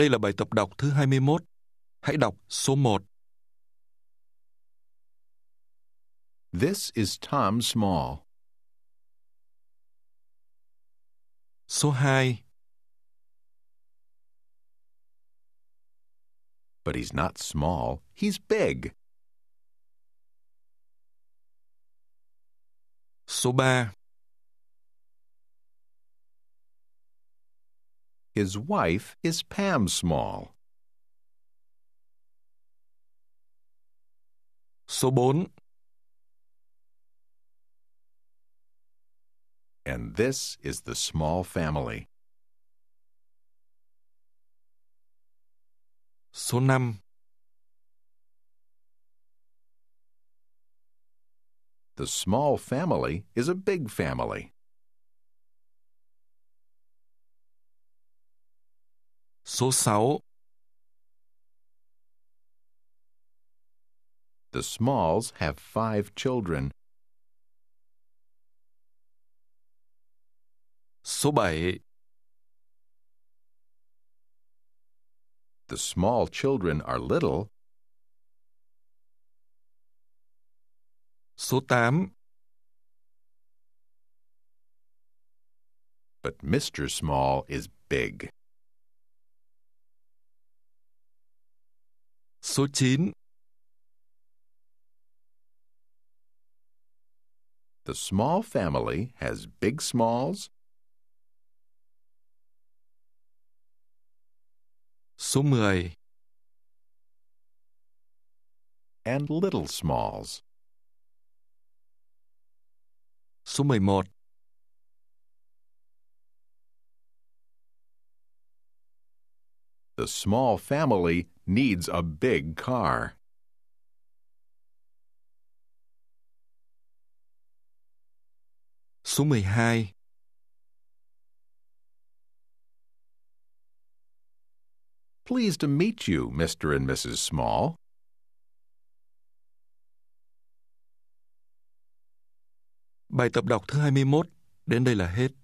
Đây là bài tập đọc thứ 21. Hãy đọc số 1. This is Tom Small. Số 2. But he's not small, he's big. Số 3 His wife is Pam Small. Số 4 And this is the small family. Số 5 The small family is a big family. số The Smalls have five children. Số The small children are little. Số But Mr. Small is big. Số 9 The small family has big smalls. Số 10 And little smalls. Số 11 The small family needs a big car. Số 12 Pleased to meet you, Mr. and Mrs. Small. Bài tập đọc thứ 21 đến đây là hết.